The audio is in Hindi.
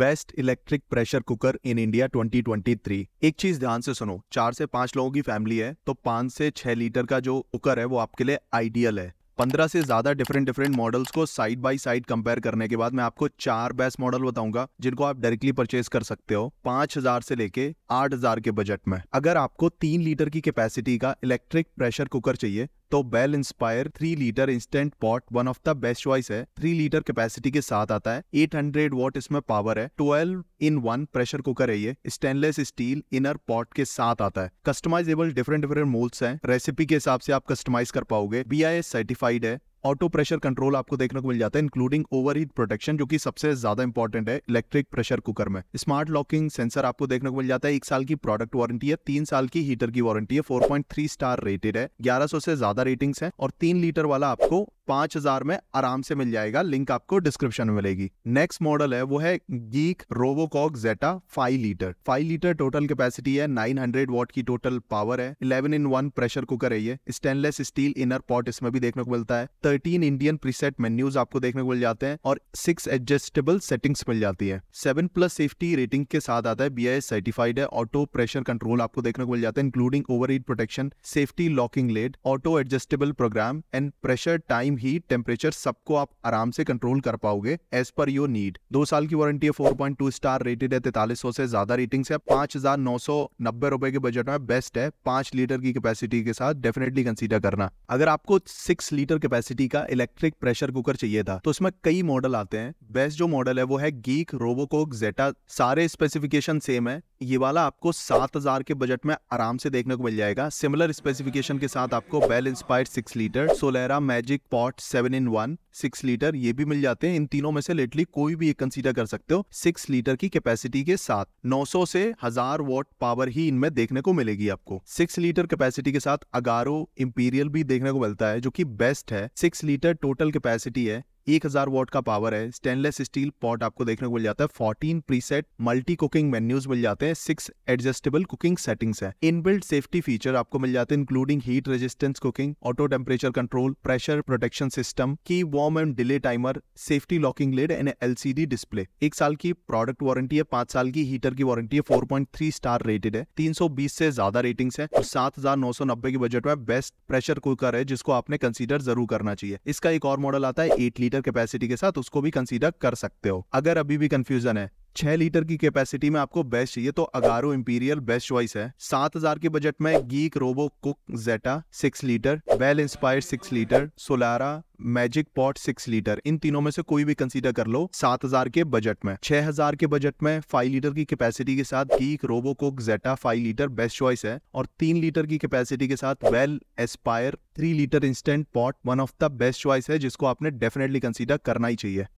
best electric pressure cooker in India 2023 एक चीज ध्यान से सुनो चार से पांच लोगों की फैमिली है तो पांच से छह लीटर का जो कुकर है वो आपके लिए आइडियल है पंद्रह से ज्यादा डिफरेंट डिफरेंट मॉडल्स को साइड बाय साइड कंपेयर करने के बाद मैं आपको चार बेस्ट मॉडल बताऊंगा जिनको आप डायरेक्टली परचेज कर सकते हो पांच हजार से लेके आठ हजार के बजट में अगर आपको तीन लीटर की कैपेसिटी का इलेक्ट्रिक प्रेशर कुकर चाहिए तो Bell Inspire three litre Instant Pot one of the best choice है थ्री लीटर कैपेसिटी के साथ आता है एट हंड्रेड वॉट इसमें पावर है twelve in one pressure cooker है ये स्टेनलेस स्टील इनर पॉट के साथ आता है कस्टमाइजेबल डिफरेंट डिफरेंट मोल्स हैं रेसिपी के हिसाब से आप कस्टमाइज कर पाओगे बी सर्टिफाइड है ऑटो प्रेशर कंट्रोल आपको देखने को मिल जाता है इंक्लूडिंग ओवर हीट प्रोटेक्शन जो कि सबसे ज्यादा इंपॉर्टेंट है इलेक्ट्रिक प्रेशर कुकर में स्मार्ट लॉकिंग सेंसर आपको देखने को मिल जाता है एक साल की प्रोडक्ट वारंटी है तीन साल की हीटर की वारंटी है फोर स्टार रेटेड है ग्यारह से ज्यादा रेटिंग्स है और तीन लीटर वाला आपको पांच हजार में आराम से मिल जाएगा लिंक आपको डिस्क्रिप्शन में मिलेगी नेक्स्ट मॉडल है वो है Geek Robocook Zeta five litre five litre total capacity है नाइन हंड्रेड वॉट की टोटल पावर है eleven in one pressure cooker है ये स्टेनलेस स्टील इनर पॉट इसमें भी देखने को मिलता है थर्टीन इंडियन प्रीसेट मेन्यूज आपको देखने को मिल जाते हैं और सिक्स एडजस्टेबल सेटिंग्स मिल जाती है सेवन प्लस सेफ्टी रेटिंग के साथ आता है बी सर्टिफाइड है ऑटो प्रेशर कंट्रोल आपको देखने को मिल जाता है including over protection safety locking lid auto adjustable program and pressure time time ही टेम्परेचर सबको आप आराम से कंट्रोल कर पाओगे एज पर योर नीड दो साल की वारंटी है 4.2 स्टार रेटेड है तैतालीस से ज्यादा रेटिंग से पांच हजार नौ सौ नब्बे रुपए के बजट में बेस्ट है पांच लीटर की कैपेसिटी के साथ डेफिनेटली कंसिडर करना अगर आपको सिक्स लीटर कैपेसिटी का इलेक्ट्रिक प्रेशर कुकर चाहिए था तो उसमें कई मॉडल आते हैं बेस्ट जो मॉडल है वो है गीक रोबोकोक जेटा सारे स्पेसिफिकेशन सेम है ये वाला आपको सात हजार के बजट में आराम से देखने को मिल जाएगा सिमिलर स्पेसिफिकेशन के साथ आपको Bell Inspired six litre Solera magic pot seven in one six litre ये भी मिल जाते हैं इन तीनों में से लेटली कोई भी एक कंसीडर कर सकते हो सिक्स लीटर की कैपेसिटी के साथ 900 से हजार वॉट पावर ही इनमें देखने को मिलेगी आपको सिक्स लीटर कैपेसिटी के साथ अगारो इम्पीरियल भी देखने को मिलता है जो की बेस्ट है सिक्स लीटर टोटल कैपेसिटी है एक हजार वॉट का पावर है स्टेनलेस स्टील पॉट आपको देखने को मिल जाता है fourteen preset multi cooking menus मिल जाते हैं सिक्स एडजस्टेबल कुकिंग सेटिंग्स है इनबिल्ट सेफ्टी फीचर आपको मिल जाते हैं including heat resistance cooking auto temperature control pressure protection system की warm and delay timer safety locking lid and LCD display एक साल की प्रोडक्ट वारंटी है पांच साल की हीटर की वारंटी है four point three star rated है तीन सौ बीस से ज्यादा रेटिंग्स है और सात हजार नौ सौ नब्बे के बजट में बेस्ट प्रेशर कुकर है जिसको आपने कंसिडर जरूर करना चाहिए इसका एक और मॉडल आता है एट लीटर कैपेसिटी के साथ उसको भी कंसिडर कर सकते हो अगर अभी भी कंफ्यूजन है छह लीटर की कैपेसिटी में आपको बेस्ट चाहिए तो अगारो इंपीरियल बेस्ट चॉइस है सात हजार के बजट में Geek Robo Cook Zeta six litre Well Inspired six litre Solara magic pot six litre इन तीनों में से कोई भी कंसीडर कर लो सात हजार के बजट में छह हजार के बजट में फाइव लीटर की कैपेसिटी के साथ Geek Robo Cook Zeta five litre best choice है और तीन लीटर की कैपेसिटी के साथ Well Aspire three litre Instant Pot one of the best choice है जिसको आपने डेफिनेटली कंसिडर करना ही चाहिए